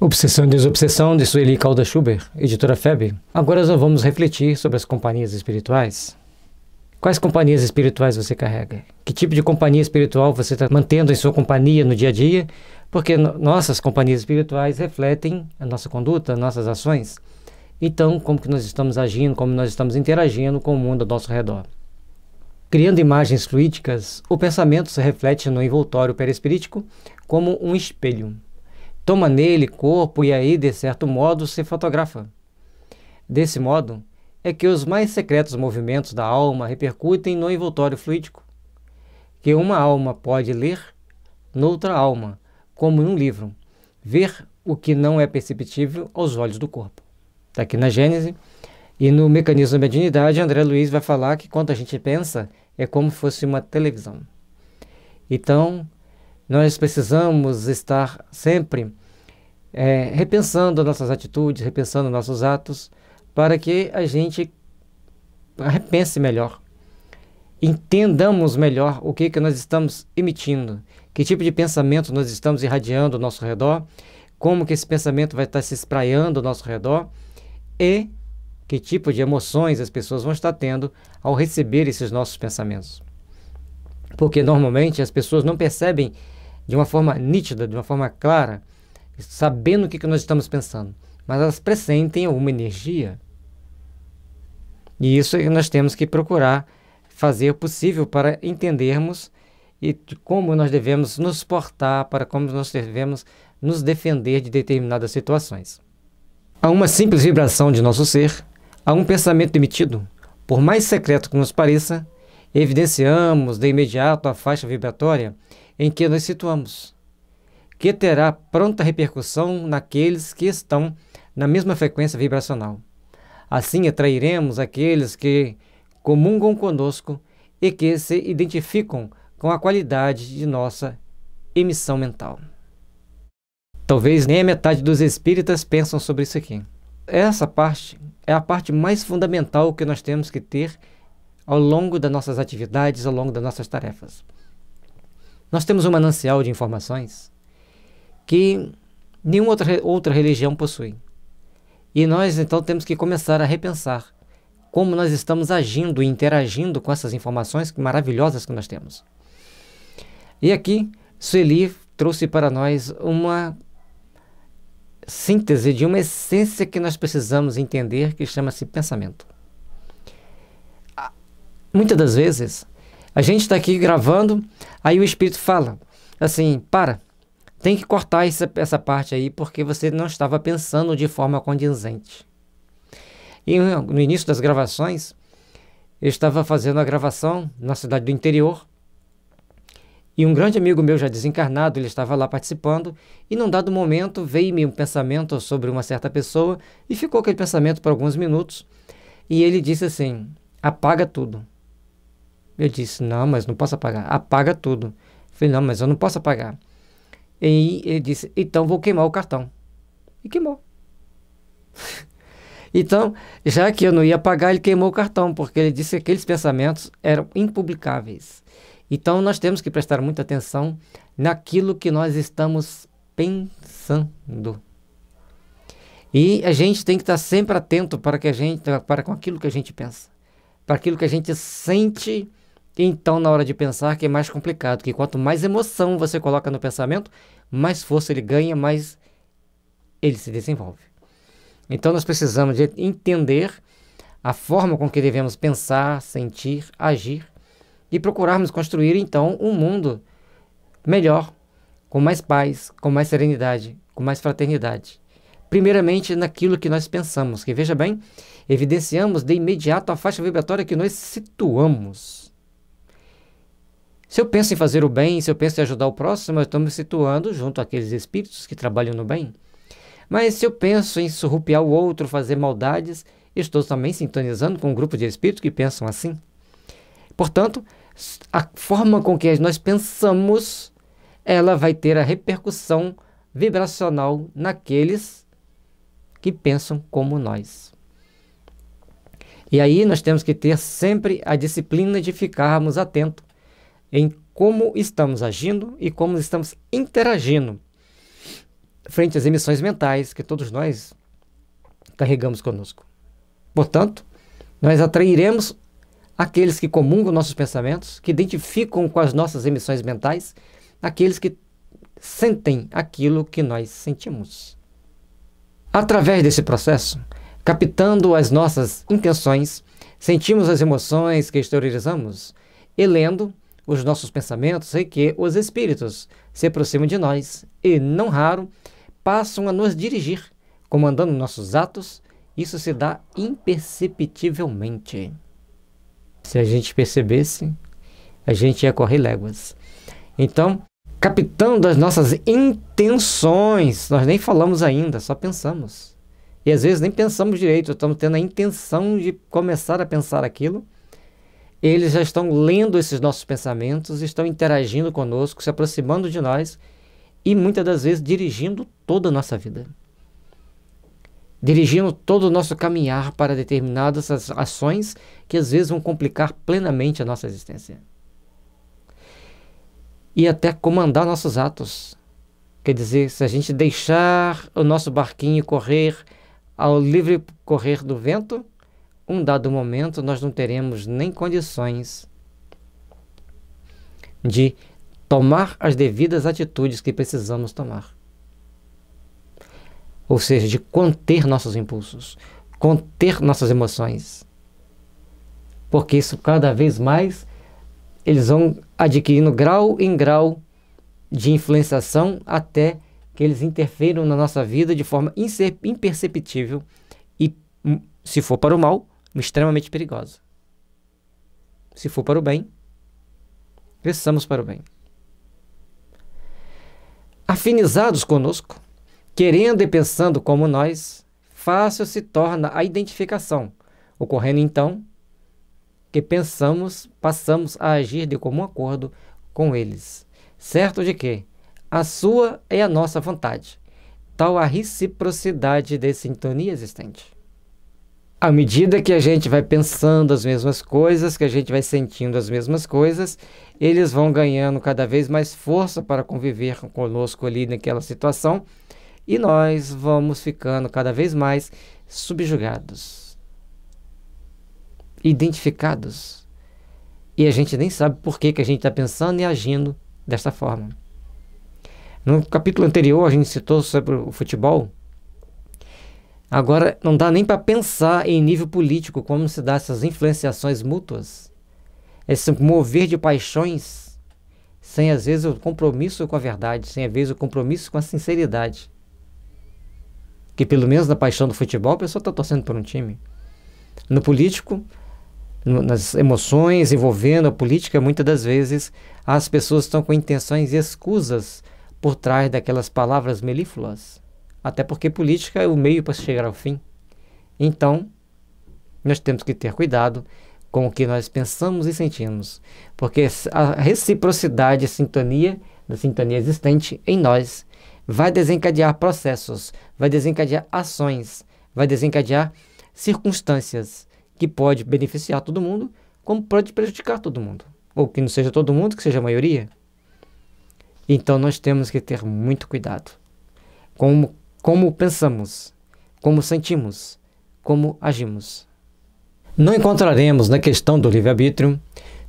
Obsessão e Desobsessão de Sueli Calda Schubert, editora FEB. Agora nós vamos refletir sobre as companhias espirituais. Quais companhias espirituais você carrega? Que tipo de companhia espiritual você está mantendo em sua companhia no dia a dia? Porque no nossas companhias espirituais refletem a nossa conduta, nossas ações. Então, como que nós estamos agindo, como nós estamos interagindo com o mundo ao nosso redor. Criando imagens fluídicas, o pensamento se reflete no envoltório perispirítico como um espelho toma nele corpo e aí, de certo modo, se fotografa. Desse modo, é que os mais secretos movimentos da alma repercutem no envoltório fluídico, que uma alma pode ler noutra alma, como num livro, ver o que não é perceptível aos olhos do corpo. Está aqui na Gênese. E no Mecanismo da Mediunidade, André Luiz vai falar que quando a gente pensa, é como se fosse uma televisão. Então, nós precisamos estar sempre é, repensando nossas atitudes, repensando nossos atos, para que a gente repense melhor, entendamos melhor o que, que nós estamos emitindo, que tipo de pensamento nós estamos irradiando ao nosso redor, como que esse pensamento vai estar se espraiando ao nosso redor e que tipo de emoções as pessoas vão estar tendo ao receber esses nossos pensamentos. Porque normalmente as pessoas não percebem de uma forma nítida, de uma forma clara, sabendo o que, nós estamos pensando, mas elas pressentem alguma energia. E isso é nós temos que procurar fazer o possível para entendermos e como nós devemos nos portar, para como nós devemos nos defender de determinadas situações. A uma simples vibração de nosso ser, a um pensamento emitido, por mais secreto que nos pareça, evidenciamos de imediato a faixa vibratória em que nos situamos que terá pronta repercussão naqueles que estão na mesma frequência vibracional. Assim atrairemos aqueles que comungam conosco e que se identificam com a qualidade de nossa emissão mental. Talvez nem a metade dos espíritas pensam sobre isso aqui. Essa parte é a parte mais fundamental que nós temos que ter ao longo das nossas atividades, ao longo das nossas tarefas. Nós temos um manancial de informações que nenhuma outra, outra religião possui. E nós então temos que começar a repensar como nós estamos agindo e interagindo com essas informações maravilhosas que nós temos. E aqui, Sueli trouxe para nós uma síntese de uma essência que nós precisamos entender, que chama-se pensamento. Muitas das vezes, a gente está aqui gravando, aí o Espírito fala assim: para, tem que cortar essa, essa parte aí porque você não estava pensando de forma condizente. E no início das gravações, eu estava fazendo a gravação na cidade do interior e um grande amigo meu já desencarnado, ele estava lá participando e num dado momento veio-me um pensamento sobre uma certa pessoa e ficou aquele pensamento por alguns minutos e ele disse assim, apaga tudo. Eu disse, não, mas não posso apagar. Apaga tudo. Eu falei, não, mas eu não posso apagar. E ele disse: então vou queimar o cartão. E queimou. então, já que eu não ia pagar, ele queimou o cartão, porque ele disse que aqueles pensamentos eram impublicáveis. Então, nós temos que prestar muita atenção naquilo que nós estamos pensando. E a gente tem que estar sempre atento para que a gente para com aquilo que a gente pensa, para aquilo que a gente sente então, na hora de pensar, que é mais complicado, que quanto mais emoção você coloca no pensamento, mais força ele ganha, mais ele se desenvolve. Então, nós precisamos de entender a forma com que devemos pensar, sentir, agir e procurarmos construir então um mundo melhor, com mais paz, com mais serenidade, com mais fraternidade. Primeiramente naquilo que nós pensamos, que veja bem, evidenciamos de imediato a faixa vibratória que nós situamos. Se eu penso em fazer o bem, se eu penso em ajudar o próximo, eu estou me situando junto àqueles espíritos que trabalham no bem. Mas se eu penso em surrupiar o outro, fazer maldades, estou também sintonizando com um grupo de espíritos que pensam assim. Portanto, a forma com que nós pensamos, ela vai ter a repercussão vibracional naqueles que pensam como nós. E aí nós temos que ter sempre a disciplina de ficarmos atentos em como estamos agindo e como estamos interagindo frente às emissões mentais que todos nós carregamos conosco. Portanto, nós atrairemos aqueles que comungam nossos pensamentos, que identificam com as nossas emissões mentais, aqueles que sentem aquilo que nós sentimos. Através desse processo, captando as nossas intenções, sentimos as emoções que exteriorizamos e lendo os nossos pensamentos e que os espíritos se aproximam de nós e, não raro, passam a nos dirigir, comandando nossos atos. Isso se dá imperceptivelmente. Se a gente percebesse, a gente ia correr léguas. Então, capitão das nossas intenções, nós nem falamos ainda, só pensamos. E às vezes nem pensamos direito, estamos tendo a intenção de começar a pensar aquilo eles já estão lendo esses nossos pensamentos, estão interagindo conosco, se aproximando de nós e muitas das vezes dirigindo toda a nossa vida. Dirigindo todo o nosso caminhar para determinadas ações que às vezes vão complicar plenamente a nossa existência. E até comandar nossos atos. Quer dizer, se a gente deixar o nosso barquinho correr ao livre correr do vento, um dado momento nós não teremos nem condições de tomar as devidas atitudes que precisamos tomar. Ou seja, de conter nossos impulsos, conter nossas emoções. Porque isso cada vez mais eles vão adquirindo grau em grau de influenciação até que eles interferem na nossa vida de forma imperceptível e hum, se for para o mal, extremamente perigosa. Se for para o bem, cresçamos para o bem. Afinizados conosco, querendo e pensando como nós, fácil se torna a identificação, ocorrendo então que pensamos, passamos a agir de comum acordo com eles, certo de que a sua é a nossa vontade, tal a reciprocidade de sintonia existente à medida que a gente vai pensando as mesmas coisas, que a gente vai sentindo as mesmas coisas, eles vão ganhando cada vez mais força para conviver conosco ali naquela situação e nós vamos ficando cada vez mais subjugados, identificados. E a gente nem sabe por que, que a gente está pensando e agindo desta forma. No capítulo anterior, a gente citou sobre o futebol Agora, não dá nem para pensar em nível político como se dá essas influenciações mútuas, esse mover de paixões, sem às vezes o compromisso com a verdade, sem às vezes o compromisso com a sinceridade. Que pelo menos na paixão do futebol a pessoa está torcendo por um time. No político, nas emoções envolvendo a política, muitas das vezes as pessoas estão com intenções e escusas por trás daquelas palavras melífluas. Até porque política é o meio para chegar ao fim. Então, nós temos que ter cuidado com o que nós pensamos e sentimos, porque a reciprocidade, a sintonia da sintonia existente em nós vai desencadear processos, vai desencadear ações, vai desencadear circunstâncias que pode beneficiar todo mundo, como pode prejudicar todo mundo, ou que não seja todo mundo, que seja a maioria. Então nós temos que ter muito cuidado como como pensamos, como sentimos, como agimos. Não encontraremos na questão do livre-arbítrio,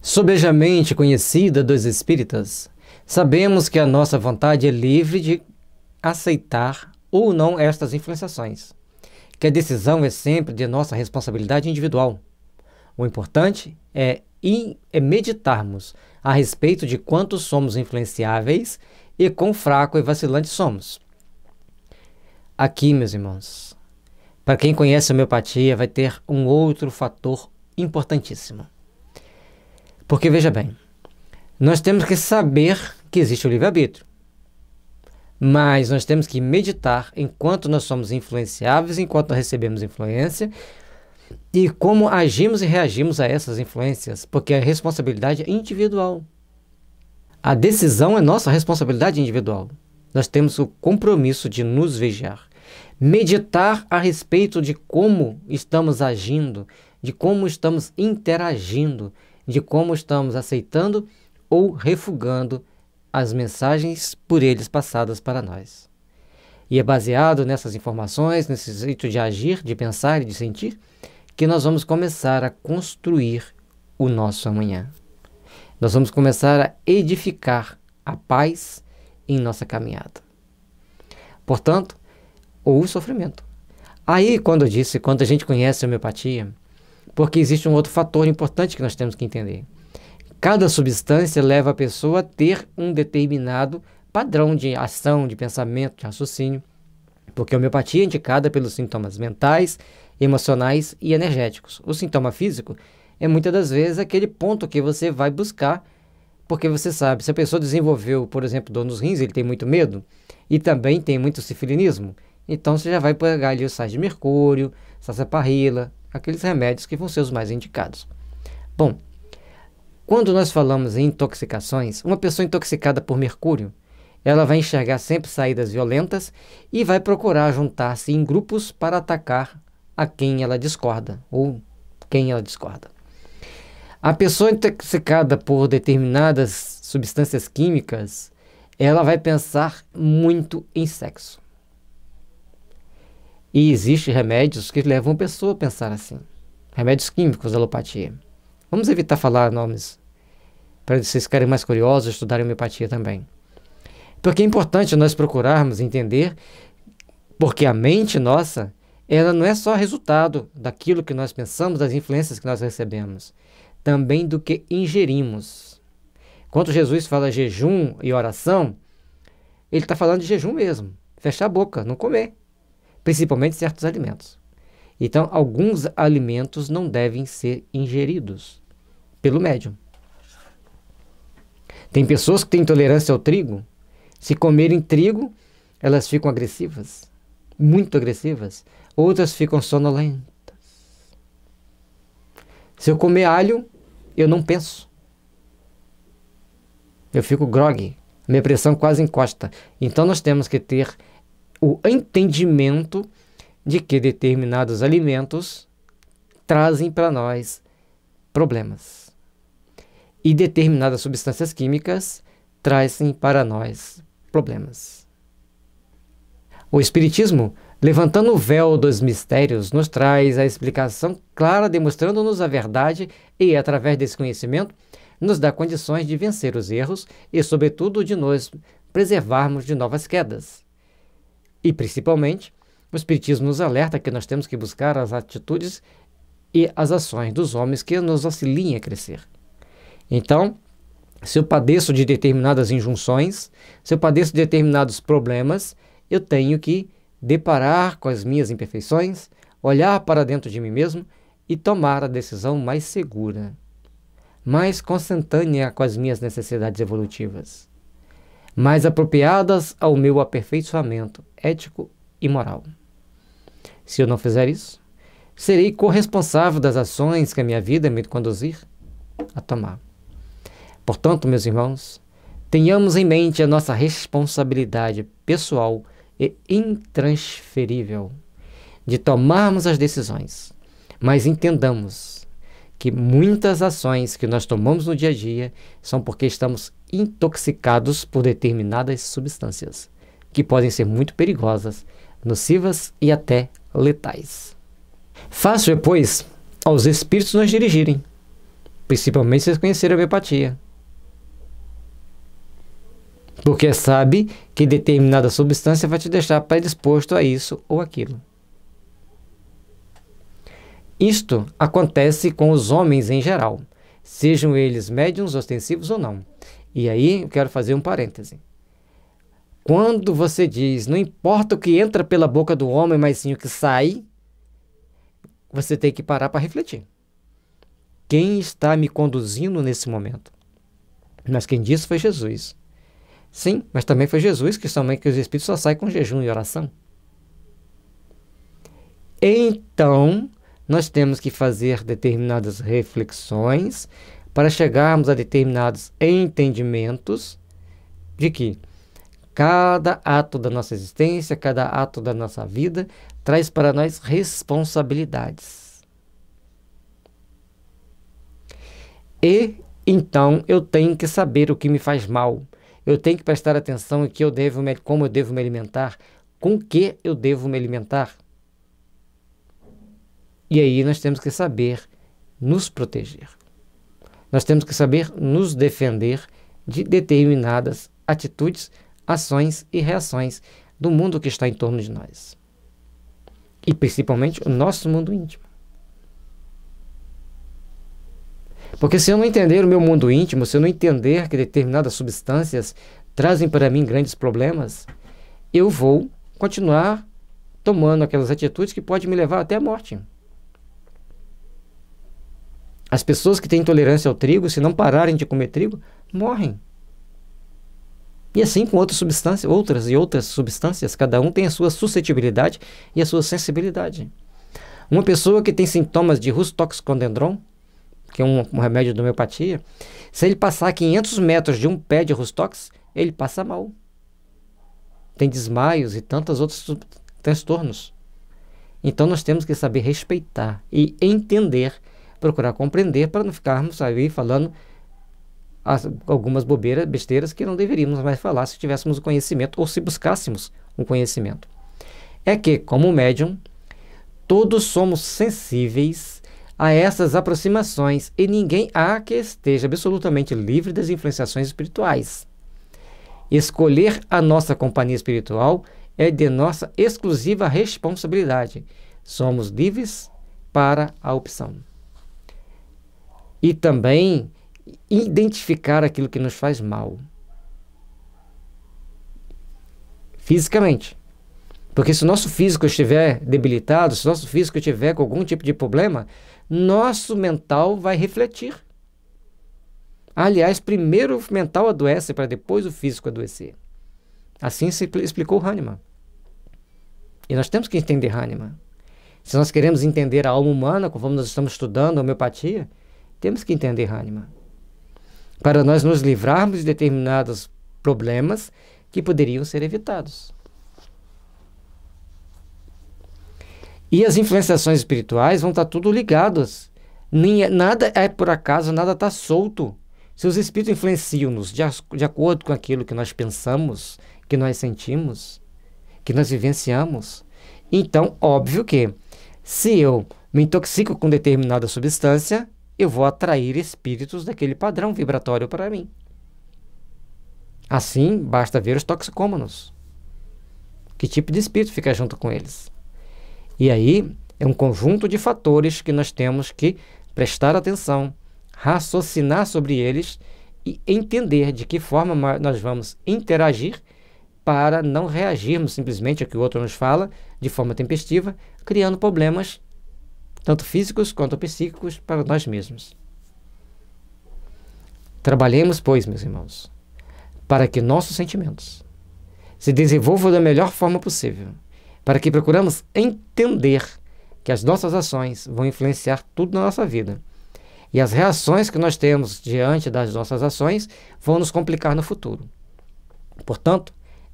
sobejamente conhecida dos espíritas, sabemos que a nossa vontade é livre de aceitar ou não estas influenciações, que a decisão é sempre de nossa responsabilidade individual. O importante é, é meditarmos a respeito de quanto somos influenciáveis e quão fraco e vacilante somos Aqui, meus irmãos, para quem conhece a homeopatia, vai ter um outro fator importantíssimo. Porque veja bem, nós temos que saber que existe o livre-arbítrio. Mas nós temos que meditar enquanto nós somos influenciáveis, enquanto recebemos influência e como agimos e reagimos a essas influências, porque a responsabilidade é individual. A decisão é nossa responsabilidade individual. Nós temos o compromisso de nos vigiar meditar a respeito de como estamos agindo, de como estamos interagindo, de como estamos aceitando ou refugando as mensagens por eles passadas para nós. E é baseado nessas informações, nesse jeito de agir, de pensar e de sentir, que nós vamos começar a construir o nosso amanhã. Nós vamos começar a edificar a paz em nossa caminhada. Portanto, ou o sofrimento. Aí, quando eu disse, quando a gente conhece a homeopatia, porque existe um outro fator importante que nós temos que entender. Cada substância leva a pessoa a ter um determinado padrão de ação, de pensamento, de raciocínio, porque a homeopatia é indicada pelos sintomas mentais, emocionais e energéticos. O sintoma físico é muitas das vezes aquele ponto que você vai buscar, porque você sabe, se a pessoa desenvolveu, por exemplo, dor nos rins, ele tem muito medo, e também tem muito sifilinismo. Então você já vai pegar ali o sais de mercúrio, sacaparrila, aqueles remédios que vão ser os mais indicados. Bom, quando nós falamos em intoxicações, uma pessoa intoxicada por mercúrio, ela vai enxergar sempre saídas violentas e vai procurar juntar-se em grupos para atacar a quem ela discorda ou quem ela discorda. A pessoa intoxicada por determinadas substâncias químicas, ela vai pensar muito em sexo. E existem remédios que levam a pessoa a pensar assim. Remédios químicos, alopatia. Vamos evitar falar nomes para vocês ficarem mais curiosos estudarem homeopatia também. Porque é importante nós procurarmos entender porque a mente nossa, ela não é só resultado daquilo que nós pensamos, das influências que nós recebemos, também do que ingerimos. Quando Jesus fala jejum e oração, ele está falando de jejum mesmo, fechar a boca, não comer principalmente certos alimentos. Então, alguns alimentos não devem ser ingeridos pelo médium. Tem pessoas que têm intolerância ao trigo. Se comerem trigo, elas ficam agressivas, muito agressivas. Outras ficam sonolentas. Se eu comer alho, eu não penso. Eu fico grogue, Minha pressão quase encosta. Então nós temos que ter o entendimento de que determinados alimentos trazem para nós problemas. E determinadas substâncias químicas trazem para nós problemas. O Espiritismo, levantando o véu dos mistérios, nos traz a explicação clara, demonstrando-nos a verdade e, através desse conhecimento, nos dá condições de vencer os erros e, sobretudo, de nos preservarmos de novas quedas. E, principalmente, o Espiritismo nos alerta que nós temos que buscar as atitudes e as ações dos homens que nos auxiliem a crescer. Então, se eu padeço de determinadas injunções, se eu padeço de determinados problemas, eu tenho que deparar com as minhas imperfeições, olhar para dentro de mim mesmo e tomar a decisão mais segura, mais consentânea com as minhas necessidades evolutivas mais apropriadas ao meu aperfeiçoamento ético e moral. Se eu não fizer isso, serei corresponsável das ações que a minha vida me conduzir a tomar. Portanto, meus irmãos, tenhamos em mente a nossa responsabilidade pessoal e intransferível de tomarmos as decisões, mas entendamos que muitas ações que nós tomamos no dia a dia são porque estamos intoxicados por determinadas substâncias, que podem ser muito perigosas, nocivas e até letais. Fácil é, pois, aos espíritos nos dirigirem, principalmente se conhecer a homeopatia. Porque sabe que determinada substância vai te deixar predisposto a isso ou aquilo. Isto acontece com os homens em geral, sejam eles médiums ostensivos ou não. E aí eu quero fazer um parêntese. Quando você diz, não importa o que entra pela boca do homem, mas sim o que sai, você tem que parar para refletir. Quem está me conduzindo nesse momento? Mas quem disse foi Jesus. Sim, mas também foi Jesus que somente que os espíritos só saem com jejum e oração. Então, nós temos que fazer determinadas reflexões para chegarmos a determinados entendimentos de que cada ato da nossa existência, cada ato da nossa vida traz para nós responsabilidades. E então eu tenho que saber o que me faz mal. Eu tenho que prestar atenção em que eu devo, como eu devo me alimentar, com que eu devo me alimentar. E aí nós temos que saber nos proteger. Nós temos que saber nos defender de determinadas atitudes, ações e reações do mundo que está em torno de nós. E principalmente o nosso mundo íntimo. Porque se eu não entender o meu mundo íntimo, se eu não entender que determinadas substâncias trazem para mim grandes problemas, eu vou continuar tomando aquelas atitudes que podem me levar até a morte. As pessoas que têm intolerância ao trigo, se não pararem de comer trigo, morrem. E assim com outras substâncias, outras e outras substâncias, cada um tem a sua suscetibilidade e a sua sensibilidade. Uma pessoa que tem sintomas de rustoxicondendron, que é um, um remédio de homeopatia, se ele passar 500 metros de um pé de rustox, ele passa mal. Tem desmaios e tantos outros transtornos. Então nós temos que saber respeitar e entender procurar compreender para não ficarmos aí falando as, algumas bobeiras, besteiras que não deveríamos mais falar se tivéssemos o conhecimento ou se buscássemos um conhecimento. É que, como médium, todos somos sensíveis a essas aproximações e ninguém há que esteja absolutamente livre das influenciações espirituais. Escolher a nossa companhia espiritual é de nossa exclusiva responsabilidade. Somos livres para a opção e também identificar aquilo que nos faz mal. Fisicamente. Porque se o nosso físico estiver debilitado, se o nosso físico estiver com algum tipo de problema, nosso mental vai refletir. Aliás, primeiro o mental adoece para depois o físico adoecer. Assim se explicou Hahnemann. E nós temos que entender Hahnemann. Se nós queremos entender a alma humana, conforme nós estamos estudando a homeopatia, temos que entender Hahnemann. Para nós nos livrarmos de determinados problemas que poderiam ser evitados. E as influenciações espirituais vão estar tudo ligadas. Nem, é, nada é por acaso, nada está solto. Se os espíritos influenciam-nos de, de acordo com aquilo que nós pensamos, que nós sentimos, que nós vivenciamos, então, óbvio que se eu me intoxico com determinada substância, eu vou atrair espíritos daquele padrão vibratório para mim. Assim, basta ver os toxicômanos. Que tipo de espírito fica junto com eles? E aí é um conjunto de fatores que nós temos que prestar atenção, raciocinar sobre eles e entender de que forma nós vamos interagir para não reagirmos simplesmente ao que o outro nos fala de forma tempestiva, criando problemas tanto físicos quanto psíquicos, para nós mesmos. Trabalhemos, pois, meus irmãos, para que nossos sentimentos se desenvolvam da melhor forma possível, para que procuramos entender que as nossas ações vão influenciar tudo na nossa vida. E as reações que nós temos diante das nossas ações vão nos complicar no futuro. Portanto,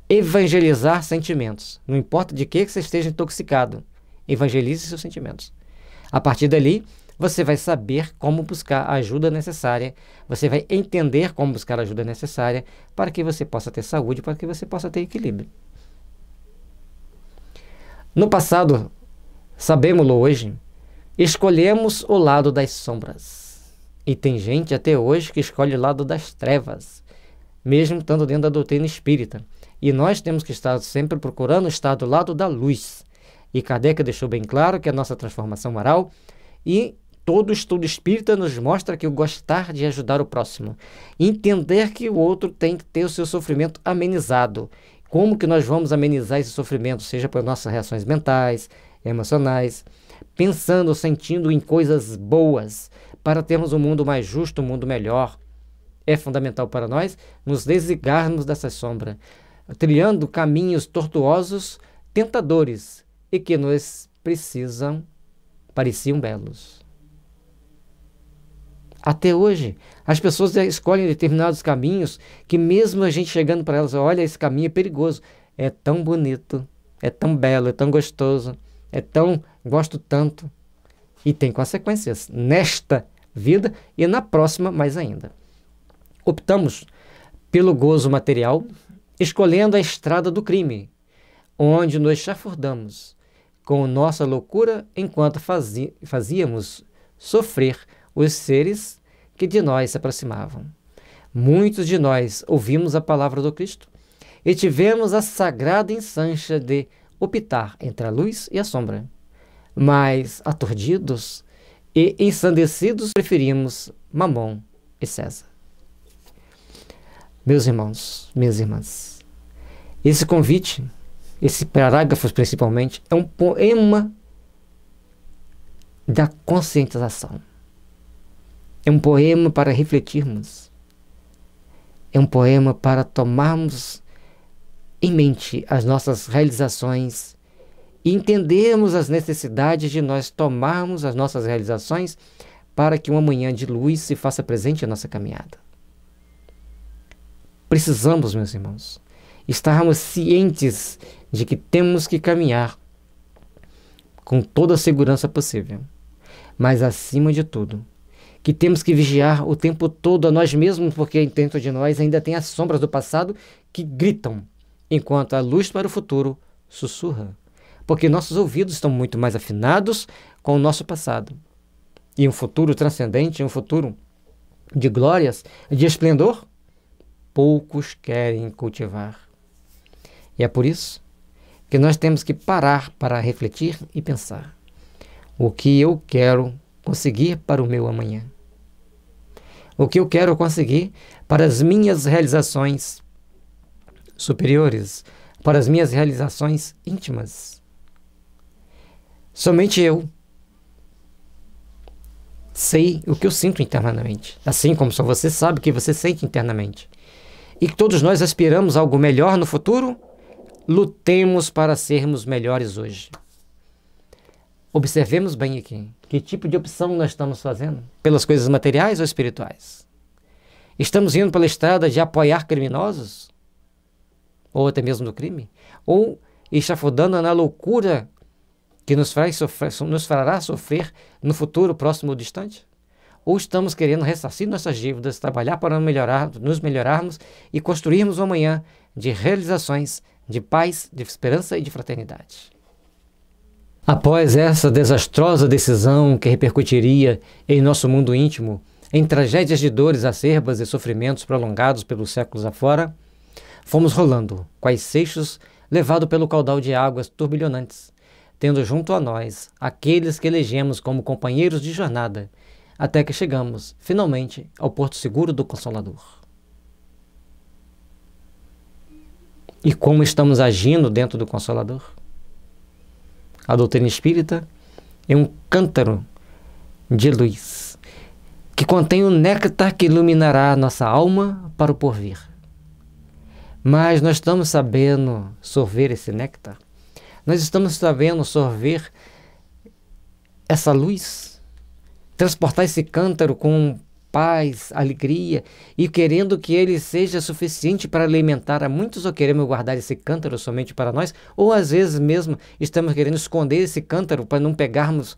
evangelizar sentimentos. Não importa de que, que você esteja intoxicado, evangelize seus sentimentos. A partir dali, você vai saber como buscar a ajuda necessária, você vai entender como buscar a ajuda necessária para que você possa ter saúde, para que você possa ter equilíbrio. No passado, sabemos-lo hoje, escolhemos o lado das sombras. E tem gente até hoje que escolhe o lado das trevas, mesmo estando dentro da doutrina espírita. E nós temos que estar sempre procurando estar do lado da luz e Kardec deixou bem claro que a nossa transformação moral e todo estudo espírita nos mostra que o gostar de ajudar o próximo, entender que o outro tem que ter o seu sofrimento amenizado. Como que nós vamos amenizar esse sofrimento, seja por nossas reações mentais, emocionais, pensando, sentindo em coisas boas, para termos um mundo mais justo, um mundo melhor. É fundamental para nós nos desligarmos dessa sombra, trilhando caminhos tortuosos, tentadores, e que nos precisam pareciam belos. Até hoje, as pessoas escolhem determinados caminhos que, mesmo a gente chegando para elas, olha, esse caminho é perigoso. É tão bonito, é tão belo, é tão gostoso, é tão. gosto tanto. E tem consequências nesta vida e na próxima mais ainda. Optamos pelo gozo material, escolhendo a estrada do crime, onde nos chafurdamos com nossa loucura enquanto fazíamos sofrer os seres que de nós se aproximavam. Muitos de nós ouvimos a palavra do Cristo e tivemos a sagrada ensancha de optar entre a luz e a sombra. Mas, aturdidos e ensandecidos, preferimos Mamon e César. Meus irmãos, minhas irmãs, esse convite esse parágrafo principalmente, é um poema da conscientização. É um poema para refletirmos. É um poema para tomarmos em mente as nossas realizações e entendermos as necessidades de nós tomarmos as nossas realizações para que uma manhã de luz se faça presente à nossa caminhada. Precisamos, meus irmãos, estarmos cientes de que temos que caminhar com toda a segurança possível, mas acima de tudo, que temos que vigiar o tempo todo a nós mesmos, porque dentro de nós ainda tem as sombras do passado que gritam, enquanto a luz para o futuro sussurra. Porque nossos ouvidos estão muito mais afinados com o nosso passado. E um futuro transcendente, um futuro de glórias, de esplendor, poucos querem cultivar. E é por isso que nós temos que parar para refletir e pensar o que eu quero conseguir para o meu amanhã. O que eu quero conseguir para as minhas realizações superiores, para as minhas realizações íntimas. Somente eu sei o que eu sinto internamente, assim como só você sabe o que você sente internamente. E que todos nós aspiramos algo melhor no futuro lutemos para sermos melhores hoje. Observemos bem aqui que tipo de opção nós estamos fazendo: pelas coisas materiais ou espirituais? Estamos indo pela estrada de apoiar criminosos? Ou até mesmo do crime? Ou estafudando na loucura que nos, faz sofrer, nos fará sofrer no futuro próximo ou distante? Ou estamos querendo ressarcir nossas dívidas, trabalhar para melhorar, nos melhorarmos e construirmos um amanhã de realizações de paz, de esperança e de fraternidade. Após essa desastrosa decisão que repercutiria em nosso mundo íntimo, em tragédias de dores acerbas e sofrimentos prolongados pelos séculos afora, fomos rolando, quais seixos, levado pelo caudal de águas turbilhonantes, tendo junto a nós aqueles que elegemos como companheiros de jornada, até que chegamos, finalmente, ao porto seguro do Consolador. e como estamos agindo dentro do Consolador. A doutrina espírita é um cântaro de luz que contém o néctar que iluminará a nossa alma para o porvir. Mas nós estamos sabendo sorver esse néctar? Nós estamos sabendo sorver essa luz? Transportar esse cântaro com paz, alegria, e querendo que ele seja suficiente para alimentar a muitos, ou queremos guardar esse cântaro somente para nós, ou às vezes mesmo estamos querendo esconder esse cântaro para não pegarmos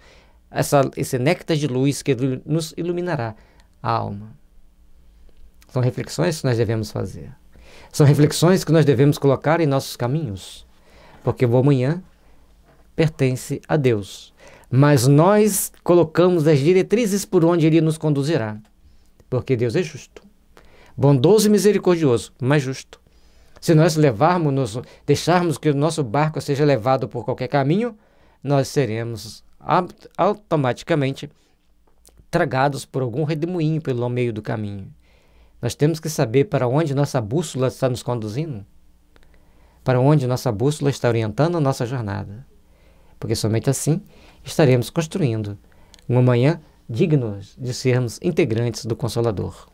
essa, esse néctar de luz que nos iluminará a alma. São reflexões que nós devemos fazer. São reflexões que nós devemos colocar em nossos caminhos, porque o amanhã pertence a Deus. Mas nós colocamos as diretrizes por onde Ele nos conduzirá porque Deus é justo. Bondoso e misericordioso, mas justo. Se nós levarmos, deixarmos que o nosso barco seja levado por qualquer caminho, nós seremos automaticamente tragados por algum redemoinho pelo meio do caminho. Nós temos que saber para onde nossa bússola está nos conduzindo, para onde nossa bússola está orientando a nossa jornada, porque somente assim estaremos construindo uma manhã dignos de sermos integrantes do Consolador.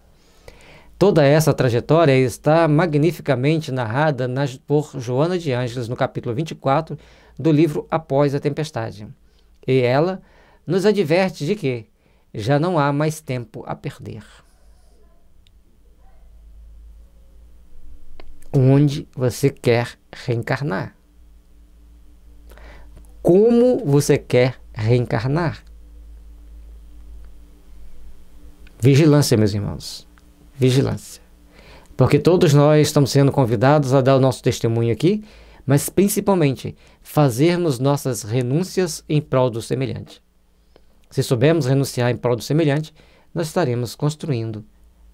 Toda essa trajetória está magnificamente narrada nas, por Joana de Ângeles no capítulo 24 do livro Após a Tempestade. E ela nos adverte de que já não há mais tempo a perder. Onde você quer reencarnar? Como você quer reencarnar? Vigilância, meus irmãos. Vigilância. Porque todos nós estamos sendo convidados a dar o nosso testemunho aqui, mas principalmente fazermos nossas renúncias em prol do semelhante. Se soubermos renunciar em prol do semelhante, nós estaremos construindo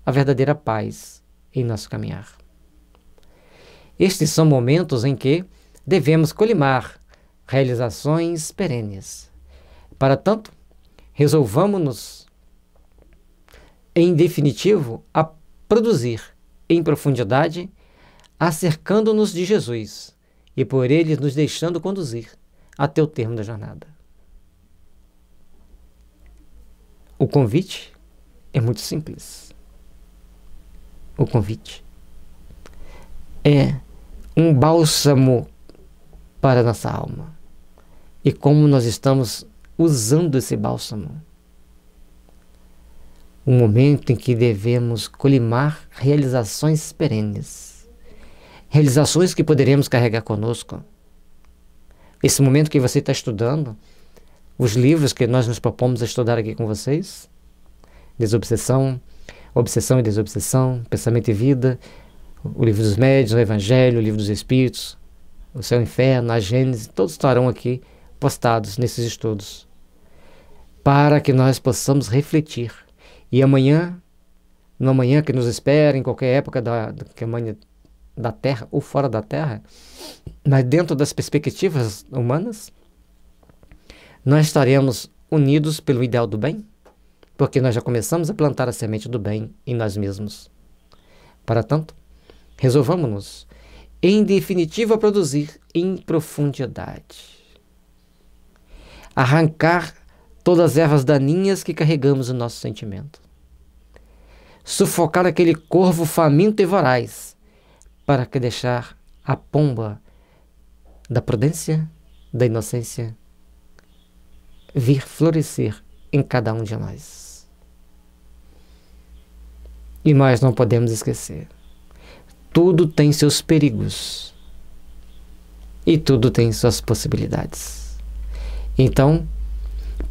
a verdadeira paz em nosso caminhar. Estes são momentos em que devemos colimar realizações perenes. Para tanto, resolvamos-nos em definitivo, a produzir em profundidade, acercando-nos de Jesus e por ele nos deixando conduzir até o termo da jornada. O convite é muito simples. O convite é um bálsamo para a nossa alma. E como nós estamos usando esse bálsamo um momento em que devemos colimar realizações perenes, realizações que poderemos carregar conosco. Esse momento que você está estudando, os livros que nós nos propomos a estudar aqui com vocês, Desobsessão, Obsessão e Desobsessão, Pensamento e Vida, o Livro dos Médios, o Evangelho, o Livro dos Espíritos, o Céu e o Inferno, a Gênese, todos estarão aqui postados nesses estudos, para que nós possamos refletir e amanhã, no amanhã que nos espera, em qualquer época da, que amanhã da Terra ou fora da Terra, mas dentro das perspectivas humanas, nós estaremos unidos pelo ideal do bem, porque nós já começamos a plantar a semente do bem em nós mesmos. Para tanto, resolvamos-nos, em definitiva, produzir em profundidade. Arrancar todas as ervas daninhas que carregamos o nosso sentimento. Sufocar aquele corvo faminto e voraz, para que deixar a pomba da prudência, da inocência, vir florescer em cada um de nós. E mais não podemos esquecer: tudo tem seus perigos e tudo tem suas possibilidades. Então,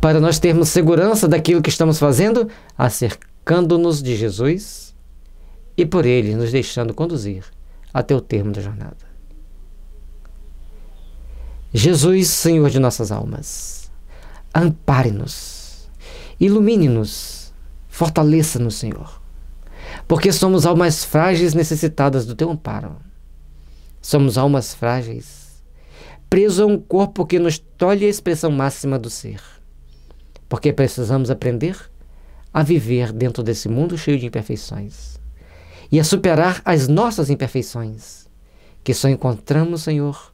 para nós termos segurança daquilo que estamos fazendo, acercando-nos de Jesus e por Ele nos deixando conduzir até o termo da jornada. Jesus, Senhor de nossas almas, ampare-nos, ilumine-nos, fortaleça-nos, Senhor, porque somos almas frágeis necessitadas do Teu amparo. Somos almas frágeis, preso a um corpo que nos tolhe a expressão máxima do ser porque precisamos aprender a viver dentro desse mundo cheio de imperfeições e a superar as nossas imperfeições, que só encontramos, Senhor,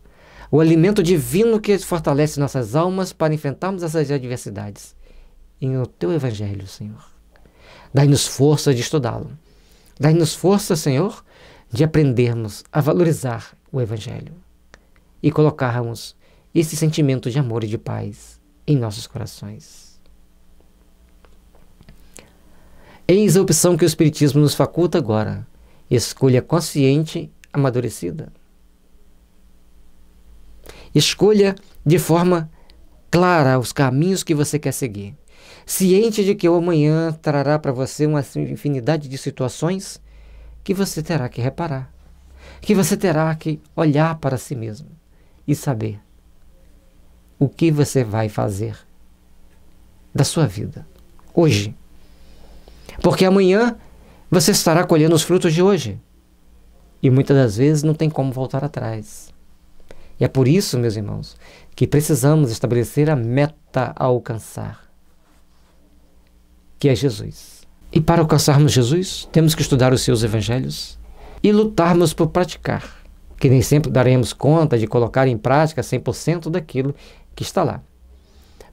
o alimento divino que fortalece nossas almas para enfrentarmos essas adversidades. Em o teu evangelho, Senhor. Dai-nos força de estudá-lo. Dai-nos força, Senhor, de aprendermos a valorizar o evangelho e colocarmos esse sentimento de amor e de paz em nossos corações. Eis a opção que o Espiritismo nos faculta agora. Escolha consciente, amadurecida. Escolha de forma clara os caminhos que você quer seguir. Ciente de que o amanhã trará para você uma infinidade de situações que você terá que reparar, que você terá que olhar para si mesmo e saber o que você vai fazer da sua vida hoje. Porque amanhã você estará colhendo os frutos de hoje. E muitas das vezes não tem como voltar atrás. E é por isso, meus irmãos, que precisamos estabelecer a meta a alcançar, que é Jesus. E para alcançarmos Jesus, temos que estudar os seus evangelhos e lutarmos por praticar, que nem sempre daremos conta de colocar em prática 100% daquilo que está lá.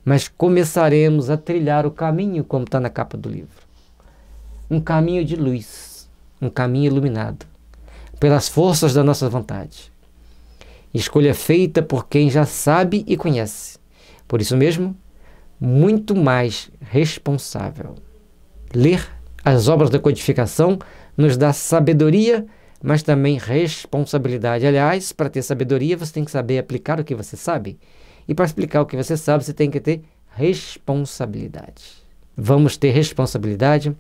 Mas começaremos a trilhar o caminho como está na capa do livro um caminho de luz, um caminho iluminado, pelas forças da nossa vontade. Escolha feita por quem já sabe e conhece. Por isso mesmo, muito mais responsável. Ler as obras da codificação nos dá sabedoria, mas também responsabilidade. Aliás, para ter sabedoria, você tem que saber aplicar o que você sabe. E para explicar o que você sabe, você tem que ter responsabilidade. Vamos ter responsabilidade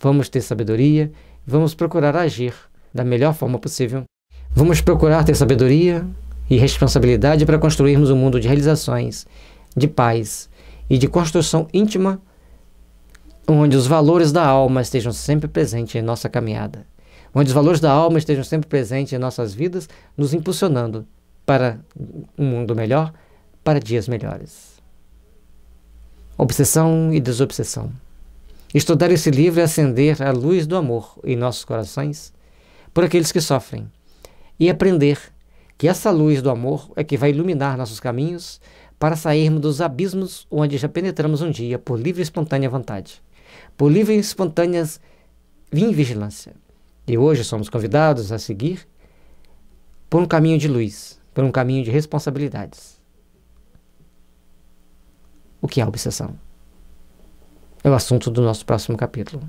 Vamos ter sabedoria, vamos procurar agir da melhor forma possível. Vamos procurar ter sabedoria e responsabilidade para construirmos um mundo de realizações, de paz e de construção íntima, onde os valores da alma estejam sempre presentes em nossa caminhada, onde os valores da alma estejam sempre presentes em nossas vidas, nos impulsionando para um mundo melhor, para dias melhores. Obsessão e desobsessão. Estudar esse livro é acender a luz do amor em nossos corações por aqueles que sofrem e aprender que essa luz do amor é que vai iluminar nossos caminhos para sairmos dos abismos onde já penetramos um dia por livre e espontânea vontade, por livre e espontânea vigilância. E hoje somos convidados a seguir por um caminho de luz, por um caminho de responsabilidades. O que é obsessão? é o assunto do nosso próximo capítulo.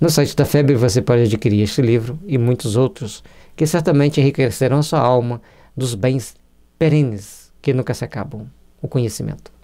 No site da Febre você pode adquirir este livro e muitos outros que certamente enriquecerão sua alma dos bens perenes que nunca se acabam o conhecimento.